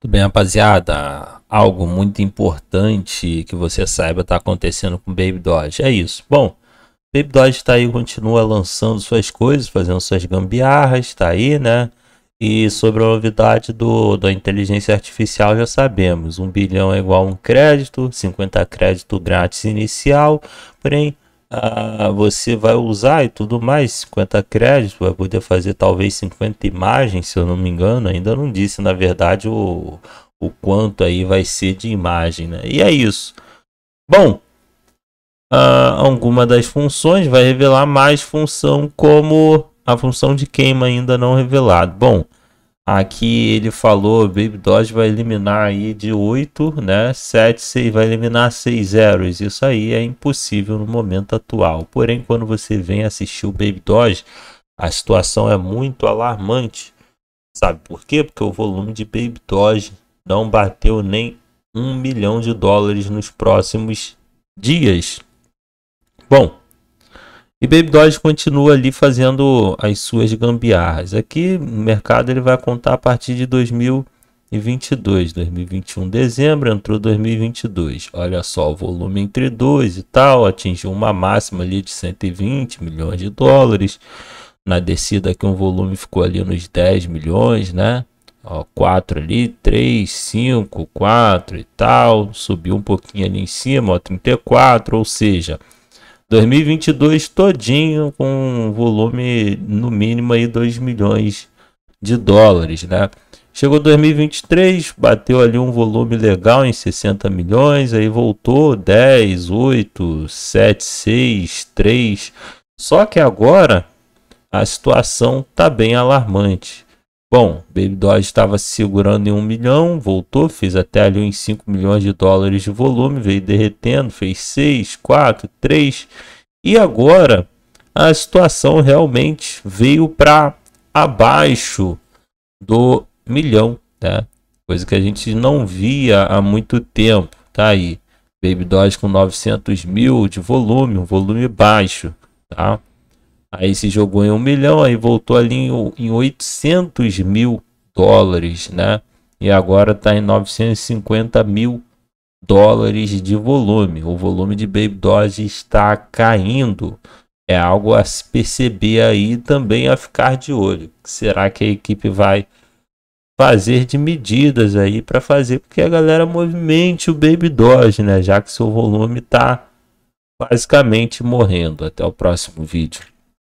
Tudo bem, rapaziada? Algo muito importante que você saiba está acontecendo com Baby Dodge. É isso. Bom, Baby Dodge está aí, continua lançando suas coisas, fazendo suas gambiarras, está aí, né? E sobre a novidade do, da inteligência artificial já sabemos. Um bilhão é igual a um crédito, 50 crédito grátis inicial, porém ah, você vai usar e tudo mais, 50 créditos, vai poder fazer talvez 50 imagens, se eu não me engano, ainda não disse na verdade o, o quanto aí vai ser de imagem, né? E é isso. Bom, ah, alguma das funções vai revelar mais função como a função de queima ainda não revelado. Bom, Aqui ele falou, Baby Dodge vai eliminar aí de 8, né? 7, 6, vai eliminar 6 zeros. Isso aí é impossível no momento atual. Porém, quando você vem assistir o Baby Dodge, a situação é muito alarmante. Sabe por quê? Porque o volume de Baby Dodge não bateu nem 1 milhão de dólares nos próximos dias. Bom, e Baby Doge continua ali fazendo as suas gambiarras. Aqui o mercado ele vai contar a partir de 2022, 2021 dezembro, entrou 2022. Olha só, o volume entre 2 e tal, atingiu uma máxima ali de 120 milhões de dólares. Na descida aqui um volume ficou ali nos 10 milhões, né? Ó, 4 ali, 3, 5, 4 e tal. Subiu um pouquinho ali em cima, ó, 34, ou seja... 2022 todinho com um volume no mínimo aí 2 milhões de dólares, né? Chegou 2023, bateu ali um volume legal em 60 milhões, aí voltou 10, 8, 7, 6, 3. Só que agora a situação tá bem alarmante. Bom, Baby Doge estava segurando em 1 milhão, voltou, fez até ali uns 5 milhões de dólares de volume, veio derretendo, fez 6, 4, 3. E agora a situação realmente veio para abaixo do milhão, tá? Coisa que a gente não via há muito tempo, tá aí. Baby Doge com 900 mil de volume, um volume baixo, tá? Aí se jogou em um milhão, aí voltou ali em, em 800 mil dólares, né? E agora está em 950 mil dólares de volume. O volume de Baby Doge está caindo. É algo a se perceber aí também a ficar de olho. Será que a equipe vai fazer de medidas aí para fazer com que a galera movimente o Baby Doge, né? Já que seu volume está basicamente morrendo. Até o próximo vídeo.